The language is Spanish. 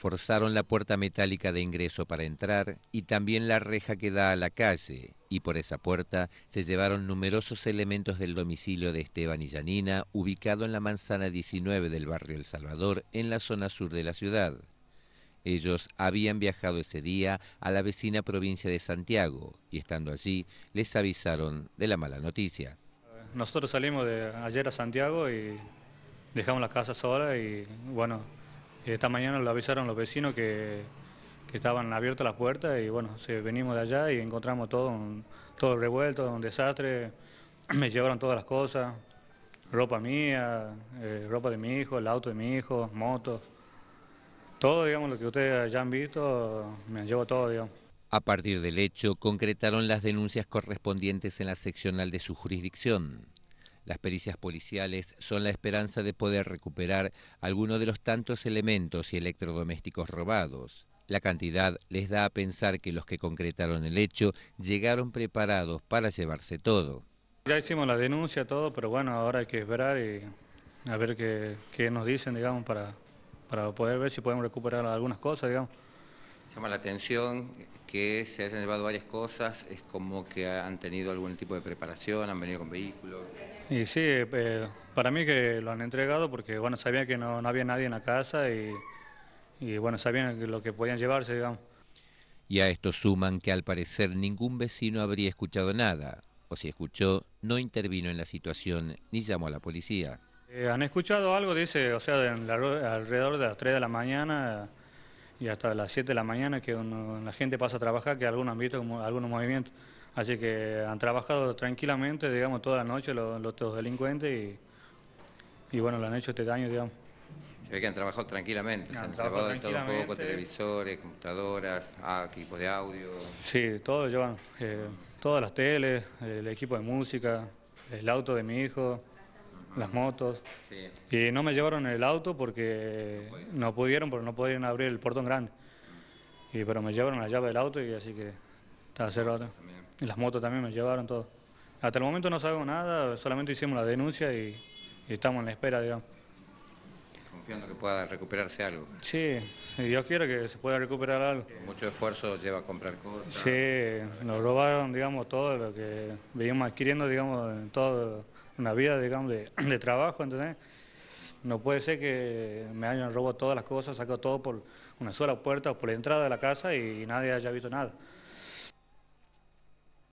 Forzaron la puerta metálica de ingreso para entrar y también la reja que da a la calle, y por esa puerta se llevaron numerosos elementos del domicilio de Esteban y Janina, ubicado en la manzana 19 del barrio El Salvador, en la zona sur de la ciudad. Ellos habían viajado ese día a la vecina provincia de Santiago y estando allí les avisaron de la mala noticia. Nosotros salimos de ayer a Santiago y dejamos la casa sola y bueno, esta mañana lo avisaron los vecinos que, que estaban abiertas las puertas y bueno, se, venimos de allá y encontramos todo, todo revuelto, un desastre. Me llevaron todas las cosas, ropa mía, eh, ropa de mi hijo, el auto de mi hijo, motos. Todo, digamos, lo que ustedes ya han visto, me llevo todo, digamos. A partir del hecho, concretaron las denuncias correspondientes en la seccional de su jurisdicción. Las pericias policiales son la esperanza de poder recuperar algunos de los tantos elementos y electrodomésticos robados. La cantidad les da a pensar que los que concretaron el hecho llegaron preparados para llevarse todo. Ya hicimos la denuncia, todo, pero bueno, ahora hay que esperar y a ver qué, nos dicen, digamos, para, para poder ver si podemos recuperar algunas cosas, digamos. Llama la atención que se hayan llevado varias cosas, es como que han tenido algún tipo de preparación, han venido con vehículos. Y sí, eh, para mí que lo han entregado porque bueno, sabían que no, había nadie en la casa y, bueno, sabían lo que podían llevarse, digamos. Y a esto suman que al parecer ningún vecino habría escuchado nada, o si escuchó, no intervino en la situación ni llamó a la policía. Eh, han escuchado algo, dice, o sea, alrededor de las 3 de la mañana y hasta las 7 de la mañana que la gente pasa a trabajar, que algún han visto algunos movimientos. Así que han trabajado tranquilamente, digamos, toda la noche los, delincuentes y, bueno, lo han hecho este daño, digamos. Se ve que han trabajado tranquilamente, se han llevado de todo poco, televisores, computadoras, ah, equipos de audio. Sí, todos llevan, eh, todas las teles, el equipo de música, el auto de mi hijo, las motos. Sí. Y no me llevaron el auto porque no, pudieron, porque no podían abrir el portón grande. Y, pero me llevaron la llave del auto y así que cerrado. Y las motos también me llevaron todo. Hasta el momento no sabemos nada, solamente hicimos la denuncia y, estamos en la espera, digamos. Confiando que pueda recuperarse algo. Sí, Dios quiere que se pueda recuperar algo. Mucho esfuerzo lleva a comprar cosas. Sí, nos robaron, digamos, todo lo que veníamos adquiriendo, digamos, en toda una vida, digamos, de, trabajo, entonces No puede ser que me hayan robado todas las cosas, sacado todo por una sola puerta o por la entrada de la casa y nadie haya visto nada.